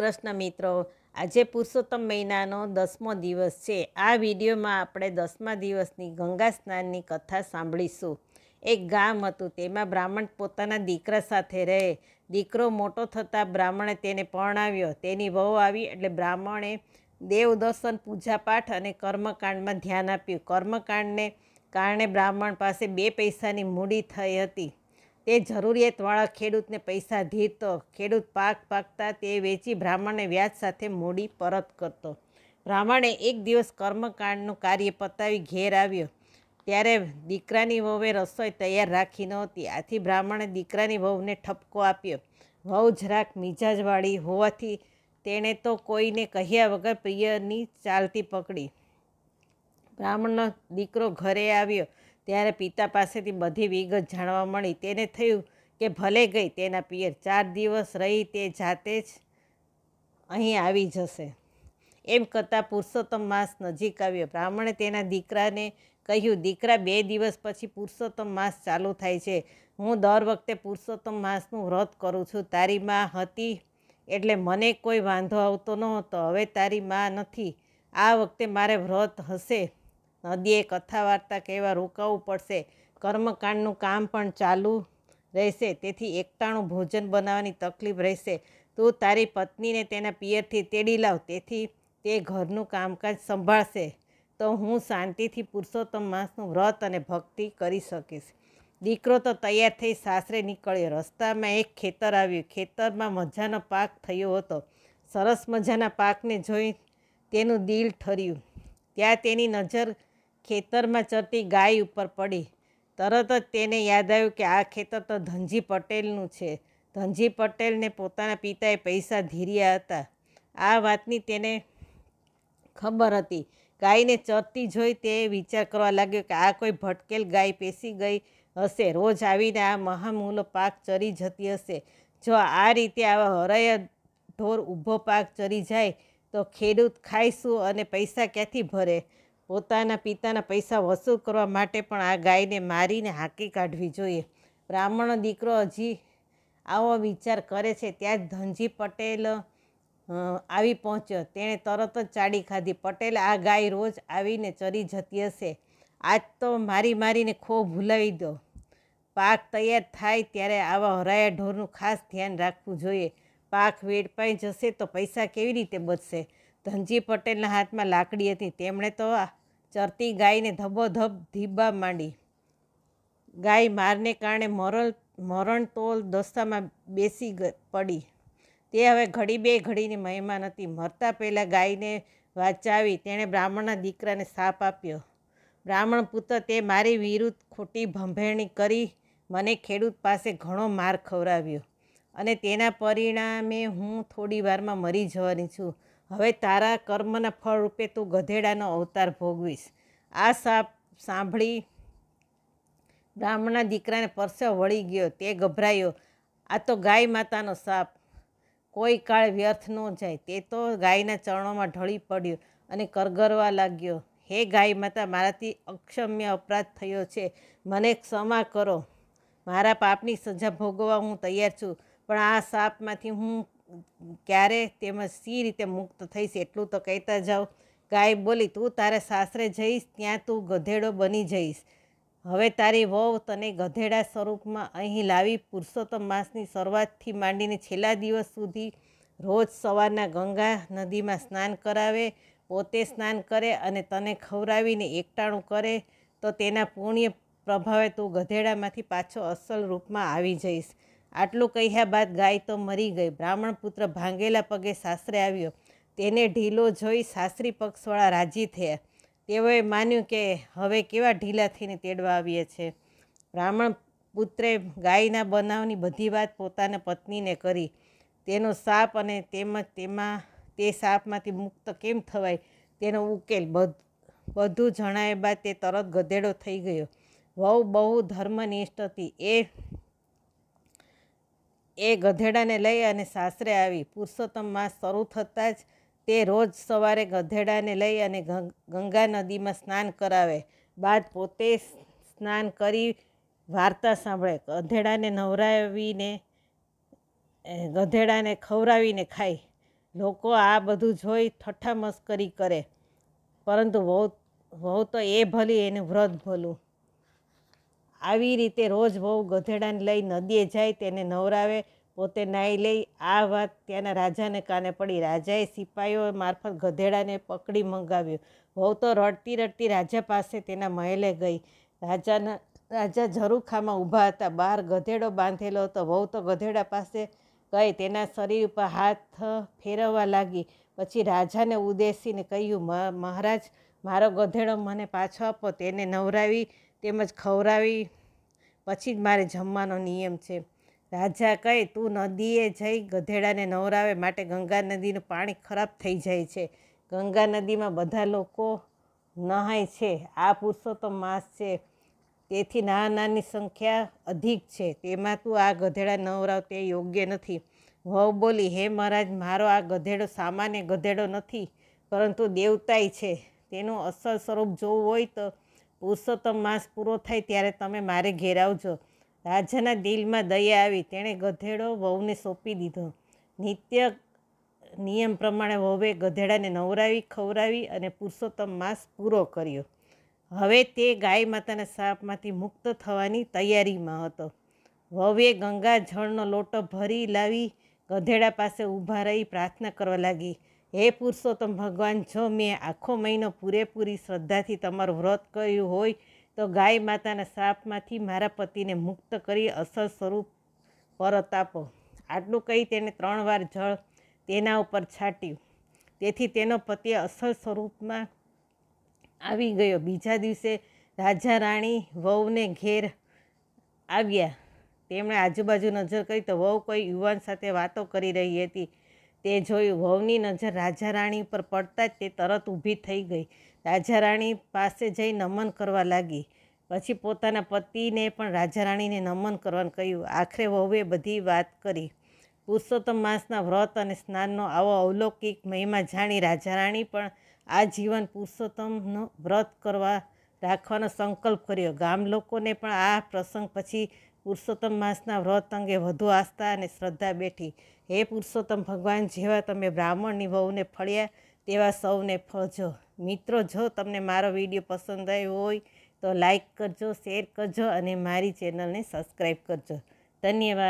કૃષ્ણ મિત્રો આજે પુરુષોત્તમ મહિનાનો દસમો દિવસ છે આ વિડીયોમાં આપણે દસમા દિવસની ગંગા સ્નાનની કથા સાંભળીશું એક ગામ હતું તેમાં બ્રાહ્મણ પોતાના દીકરા સાથે રહે દીકરો મોટો થતાં બ્રાહ્મણે તેને પરણાવ્યો તેની વહુ આવી એટલે બ્રાહ્મણે દેવદર્શન પૂજાપાઠ અને કર્મકાંડમાં ધ્યાન આપ્યું કર્મકાંડને કારણે બ્રાહ્મણ પાસે બે પૈસાની મૂડી થઈ હતી તે જરૂરિયાતવાળા ખેડૂતને પૈસા ધીરતો ખેડૂત પાક પાકતા તે વેચી બ્રાહ્મણને વ્યાજ સાથે મૂડી પરત કરતો બ્રાહ્મણે એક દિવસ કર્મકાંડનું કાર્ય પતાવી ઘેર આવ્યો ત્યારે દીકરાની વહુએ રસોઈ તૈયાર રાખી નહોતી આથી બ્રાહ્મણે દીકરાની વહુને ઠપકો આપ્યો વહુ જરાક મિજાજવાળી હોવાથી તેણે તો કોઈને કહ્યા વગર પ્રિયની ચાલતી પકડી બ્રાહ્મણનો દીકરો ઘરે આવ્યો ત્યારે પિતા પાસેથી બધી વિગત જાણવા મળી તેને થયું કે ભલે ગઈ તેના પિયર ચાર દિવસ રહી તે જાતે જ અહીં આવી જશે એમ કરતાં પુરુષોત્તમ માસ નજીક આવ્યો બ્રાહ્મણે તેના દીકરાને કહ્યું દીકરા બે દિવસ પછી પુરુષોત્તમ માસ ચાલુ થાય છે હું દર વખતે પુરુષોત્તમ માસનું વ્રત કરું છું તારી માં હતી એટલે મને કોઈ વાંધો આવતો નહોતો હવે તારી માં નથી આ વખતે મારે વ્રત હશે નદીએ કથા વાર્તા કહેવા રોકાવું પડશે કર્મકાંડનું કામ પણ ચાલુ રહેશે તેથી એકટાણું ભોજન બનાવવાની તકલીફ રહેશે તું તારી પત્નીને તેના પિયરથી તેડી લાવ તેથી તે ઘરનું કામકાજ સંભાળશે તો હું શાંતિથી પુરુષોત્તમ માસનું વ્રત અને ભક્તિ કરી શકીશ દીકરો તો તૈયાર થઈ સાસરે નીકળ્યો રસ્તામાં એક ખેતર આવ્યું ખેતરમાં મજાનો પાક થયો હતો સરસ મજાના પાકને જોઈ તેનું દિલ ઠર્યું ત્યાં તેની નજર ખેતરમાં ચરતી ગાય ઉપર પડી તરત જ તેને યાદ આવ્યું કે આ ખેતર તો ધનજી પટેલનું છે ધનજી પટેલને પોતાના પિતાએ પૈસા ધીર્યા હતા આ વાતની તેને ખબર હતી ગાયને ચરતી જોઈ તે વિચાર કરવા લાગ્યો કે આ કોઈ ભટકેલ ગાય પેસી ગઈ હશે રોજ આવીને આ મહામૂલો પાક ચરી જતી હશે જો આ રીતે આવા હરય ઢોર ઊભો પાક ચરી જાય તો ખેડૂત ખાઈશું અને પૈસા ક્યાંથી ભરે પોતાના પિતાના પૈસા વસૂલ કરવા માટે પણ આ ગાયને મારીને હાંકી કાઢવી જોઈએ બ્રાહ્મણનો દીકરો હજી આવો વિચાર કરે છે ત્યાં જ ધનજી પટેલ આવી પહોંચ્યો તેણે તરત જ ચાડી ખાધી પટેલ આ ગાય રોજ આવીને ચરી જતી હશે આજ તો મારી મારીને ખો ભૂલાવી દો પાક તૈયાર થાય ત્યારે આવા હરાયા ઢોરનું ખાસ ધ્યાન રાખવું જોઈએ પાક વેડપાઈ જશે તો પૈસા કેવી રીતે બચશે ધનજી પટેલના હાથમાં લાકડી હતી તેમણે તો ચરતી ગાયને ધબોધબ ધીબા માંડી ગાય મારને કારણે મરલ મરણ તોલ દસ્તામાં બેસી પડી તે હવે ઘડી બે ઘડીની મહેમાન હતી મરતા પહેલાં ગાયને વાચાવી તેણે બ્રાહ્મણના દીકરાને સાપ આપ્યો બ્રાહ્મણ પુત્ર તે મારી વિરુદ્ધ ખોટી ભંભેણી કરી મને ખેડૂત પાસે ઘણો માર ખવડાવ્યો અને તેના પરિણામે હું થોડી વારમાં મરી જવાની છું હવે તારા કર્મના ફળ રૂપે તું ગધેડાનો અવતાર ભોગવીશ આ સાપ સાંભળી બ્રાહ્મણના દીકરાને પરસ્યો વળી ગયો તે ગભરાયો આ તો ગાય માતાનો સાપ કોઈ કાળ વ્યર્થ ન જાય તે તો ગાયના ચરણોમાં ઢળી પડ્યો અને કરગરવા લાગ્યો હે ગાય માતા મારાથી અક્ષમ્ય અપરાધ થયો છે મને ક્ષમા કરો મારા પાપની સજા ભોગવવા હું તૈયાર છું પણ આ સાપમાંથી હું ક્યારે તેમજ સી રીતે મુક્ત થઈશ એટલું તો કહેતા જાઓ ગાય બોલી તું તારે સાસરે જઈશ ત્યાં તું ગધેડો બની જઈશ હવે તારી વહુ તને ગધેડા સ્વરૂપમાં અહીં લાવી પુરુષોત્તમ માસની શરૂઆતથી માંડીને છેલ્લા દિવસ સુધી રોજ સવારના ગંગા નદીમાં સ્નાન કરાવે પોતે સ્નાન કરે અને તને ખવરાવીને એકટાણું કરે તો તેના પુણ્ય પ્રભાવે તું ગધેડામાંથી પાછો અસલ રૂપમાં આવી જઈશ આટલું કહ્યા બાદ ગાય તો મરી ગઈ બ્રાહ્મણ પુત્ર ભાંગેલા પગે સાસરે આવ્યો તેને ઢીલો જોઈ સાસરી પક્ષવાળા રાજી થયા તેઓએ માન્યું કે હવે કેવા ઢીલા થઈને તેડવા આવીએ છે બ્રાહ્મણ પુત્રે ગાયના બનાવની બધી વાત પોતાના પત્નીને કરી તેનો સાપ અને તેમજ તેમાં તે સાપમાંથી મુક્ત કેમ થવાય તેનો ઉકેલ બધું જણાય બાદ તે તરત ગધેડો થઈ ગયો વહુ બહુ ધર્મનિષ્ઠ હતી એ એ ગધેડાને લઈ અને સાસરે આવી પુરુષોત્તમ માસ શરૂ થતાં જ તે રોજ સવારે ગધેડાને લઈ અને ગંગા નદીમાં સ્નાન કરાવે બાદ પોતે સ્નાન કરી વાર્તા સાંભળે ગધેડાને નવરાવીને ગધેડાને ખવરાવીને ખાય લોકો આ બધું જોઈ ઠઠ્ઠા મસ્કરી કરે પરંતુ વહુ વહુ તો એ ભલી એનું વ્રત ભલું આવી રીતે રોજ વહુ ગધેડાને લઈ નદીએ જાય તેને નવરાવે પોતે નાહી લઈ આ વાત ત્યાંના રાજાને કાને પડી રાજાએ સિપાહીઓ મારફત ગધેડાને પકડી મંગાવ્યું વહુ તો રડતી રડતી રાજા પાસે તેના મહેલે ગઈ રાજાના રાજા ઝરૂખામાં ઊભા હતા બહાર ગધેડો બાંધેલો હતો વહુ તો ગધેડા પાસે ગઈ તેના શરીર ઉપર હાથ ફેરવવા લાગી પછી રાજાને ઉદ્દેશીને કહ્યું મહારાજ મારો ગધેડો મને પાછો આપો તેને નવરાવી તેમજ ખવરાવી પછી જ મારે જમવાનો નિયમ છે રાજા કહે તું નદીએ જઈ ગધેડાને નવરાવે માટે ગંગા નદીનું પાણી ખરાબ થઈ જાય છે ગંગા નદીમાં બધા લોકો નહાય છે આ પુરુષોત્તમ માસ છે તેથી નાના નાની સંખ્યા અધિક છે તેમાં તું આ ગધેડા નવરાવ તે યોગ્ય નથી વહુ બોલી હે મહારાજ મારો આ ગધેડો સામાન્ય ગધેડો નથી પરંતુ દેવતાય છે તેનું અસલ સ્વરૂપ જોવું હોય તો પુરુષોત્તમ માસ પૂરો થાય ત્યારે તમે મારે ઘેર આવજો રાજાના દિલમાં દયા આવી તેણે ગધેડો વહુને સોંપી દીધો નિત્ય નિયમ પ્રમાણે વહુએ ગધેડાને નવરાવી ખવરાવી અને પુરુષોત્તમ માસ પૂરો કર્યો હવે તે ગાય માતાના સાપમાંથી મુક્ત થવાની તૈયારીમાં હતો વહુએ ગંગા જળનો લોટો ભરી લાવી ગધેડા પાસે ઊભા રહી પ્રાર્થના કરવા લાગી હે પુરુષોત્તમ ભગવાન જો મેં આખો મહિનો પૂરેપૂરી શ્રદ્ધાથી તમારું વ્રત કર્યું હોય તો ગાય માતાના શ્રાપમાંથી મારા પતિને મુક્ત કરી અસર સ્વરૂપ પરત આપો આટલું કહી તેણે ત્રણ વાર જળ તેના ઉપર છાટ્યું તેથી તેનો પતિ અસલ સ્વરૂપમાં આવી ગયો બીજા દિવસે રાજા રાણી વહુને ઘેર આવ્યા તેમણે આજુબાજુ નજર કરી તો વહુ કોઈ યુવાન સાથે વાતો કરી રહી હતી તે જોયું વહુની નજર રાજા રાણી પર પડતા જ તે તરત ઊભી થઈ ગઈ રાજા રાણી પાસે જઈ નમન કરવા લાગી પછી પોતાના પતિને પણ રાજા રાણીને નમન કરવાનું કહ્યું આખરે વહુએ બધી વાત કરી પુરુષોત્તમ માસના વ્રત અને સ્નાનનો આવો અવલૌકિક મહિમા જાણી રાજા રાણી પણ આ જીવન પુરુષોત્તમનો વ્રત કરવા રાખવાનો સંકલ્પ કર્યો ગામ લોકોને પણ આ પ્રસંગ પછી પુરુષોત્તમ માસના વ્રત અંગે વધુ આસ્થા અને શ્રદ્ધા બેઠી હે પુરુષોત્તમ ભગવાન જેવા તમે બ્રાહ્મણની વહુને ફળ્યા તેવા સૌને ફળજો મિત્રો જો તમને મારો વિડીયો પસંદ આવ્યો હોય તો લાઈક કરજો શેર કરજો અને મારી ચેનલને સબસ્ક્રાઈબ કરજો ધન્યવાદ